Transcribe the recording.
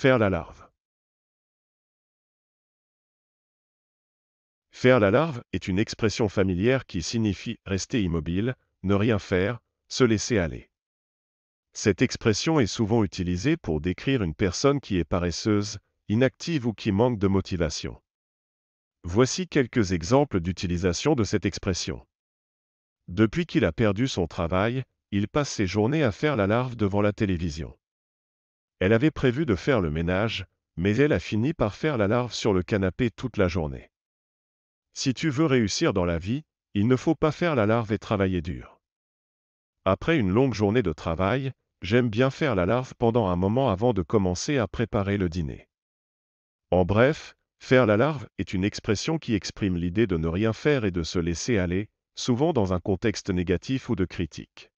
Faire la larve. Faire la larve est une expression familière qui signifie rester immobile, ne rien faire, se laisser aller. Cette expression est souvent utilisée pour décrire une personne qui est paresseuse, inactive ou qui manque de motivation. Voici quelques exemples d'utilisation de cette expression. Depuis qu'il a perdu son travail, il passe ses journées à faire la larve devant la télévision. Elle avait prévu de faire le ménage, mais elle a fini par faire la larve sur le canapé toute la journée. Si tu veux réussir dans la vie, il ne faut pas faire la larve et travailler dur. Après une longue journée de travail, j'aime bien faire la larve pendant un moment avant de commencer à préparer le dîner. En bref, faire la larve est une expression qui exprime l'idée de ne rien faire et de se laisser aller, souvent dans un contexte négatif ou de critique.